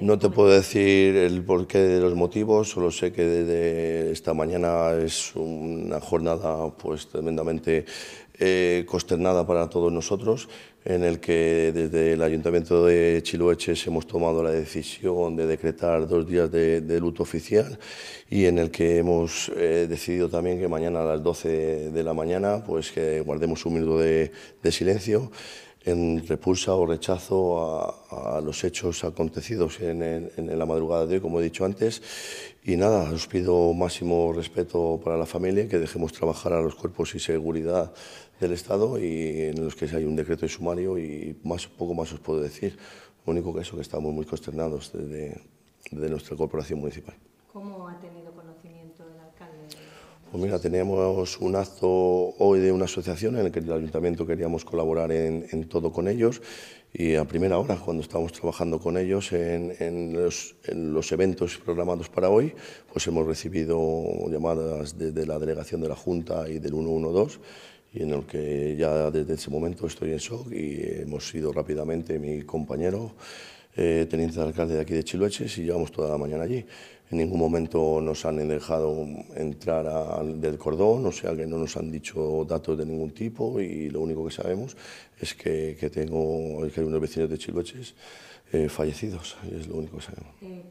No te puedo decir el porqué de los motivos, solo sé que desde esta mañana es una jornada pues, tremendamente eh, consternada para todos nosotros, en el que desde el Ayuntamiento de Chiloeches hemos tomado la decisión de decretar dos días de, luto oficial y en el que hemos eh, decidido también que mañana a las 12 de la mañana pues, que guardemos un minuto de silencio en repulsa o rechazo a, los hechos acontecidos en, la madrugada de hoy, como he dicho antes. Y nada, os pido máximo respeto para la familia, que dejemos trabajar a los cuerpos y seguridad del Estado y en los que hay un decreto de sumario y más, poco más os puedo decir. Lo único que eso, que estamos muy consternados desde, nuestra corporación municipal. ¿Cómo ha tenido conocimiento el alcalde? Pues mira, teníamos un acto hoy de una asociación en el que el ayuntamiento queríamos colaborar en, todo con ellos y a primera hora, cuando estábamos trabajando con ellos en, los, eventos programados para hoy, pues hemos recibido llamadas desde la delegación de la Junta y del 112 y en el que ya desde ese momento estoy en shock y hemos ido rápidamente mi compañero eh, teniente de alcalde de aquí de Chilueches y llevamos toda la mañana allí. En ningún momento nos han dejado entrar del cordón, o sea que no nos han dicho datos de ningún tipo y lo único que sabemos es que, tengo, hay unos vecinos de Chilueches eh, fallecidos, es lo único que sabemos. Eh,